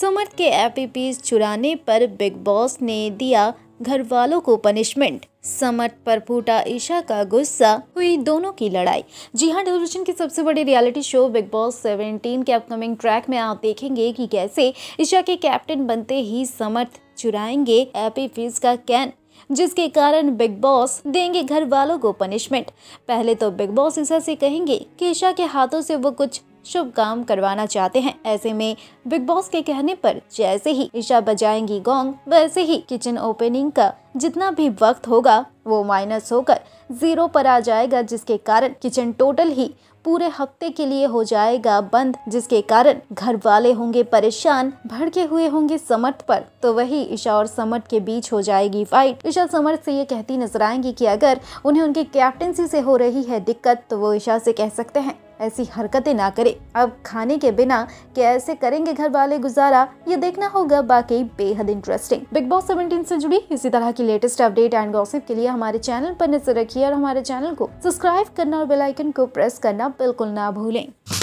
समर्थ के एपीपीज चुराने पर बिग बॉस ने दिया घर वालों को पनिशमेंट समर्थ पर फूटा ईशा का गुस्सा हुई दोनों की लड़ाई जी हाँ टेलीविजन के सबसे बड़े रियलिटी शो बिग बॉस 17 के अपकमिंग ट्रैक में आप देखेंगे कि कैसे ईशा के कैप्टन बनते ही समर्थ चुराएंगे एपी फीस का कैन जिसके कारण बिग बॉस देंगे घर वालों को पनिशमेंट पहले तो बिग बॉस ईशा से कहेंगे कि ईशा के हाथों से वो कुछ शुभ काम करवाना चाहते हैं ऐसे में बिग बॉस के कहने पर जैसे ही ईशा बजाएंगी गोंग वैसे ही किचन ओपनिंग का जितना भी वक्त होगा वो माइनस होकर जीरो पर आ जाएगा जिसके कारण किचन टोटल ही पूरे हफ्ते के लिए हो जाएगा बंद जिसके कारण घर वाले होंगे परेशान भड़के हुए होंगे समर्थ पर तो वही ईशा और समर्थ के बीच हो जाएगी फाइट ईशा समर्थ से ये कहती नजर आएंगी कि अगर उन्हें उनकी कैप्टनसी से हो रही है दिक्कत तो वो ईशा से कह सकते हैं ऐसी हरकतें ना करे अब खाने के बिना कैसे करेंगे घर वाले गुजारा ये देखना होगा बाकी बेहद इंटरेस्टिंग बिग बॉस सेवेंटीन से जुड़ी इसी तरह की लेटेस्ट अपडेट एंड गॉसिप के लिए हमारे चैनल पर नजर रखिए और हमारे चैनल को सब्सक्राइब करना और बेलाइकन को प्रेस करना बिल्कुल ना भूलें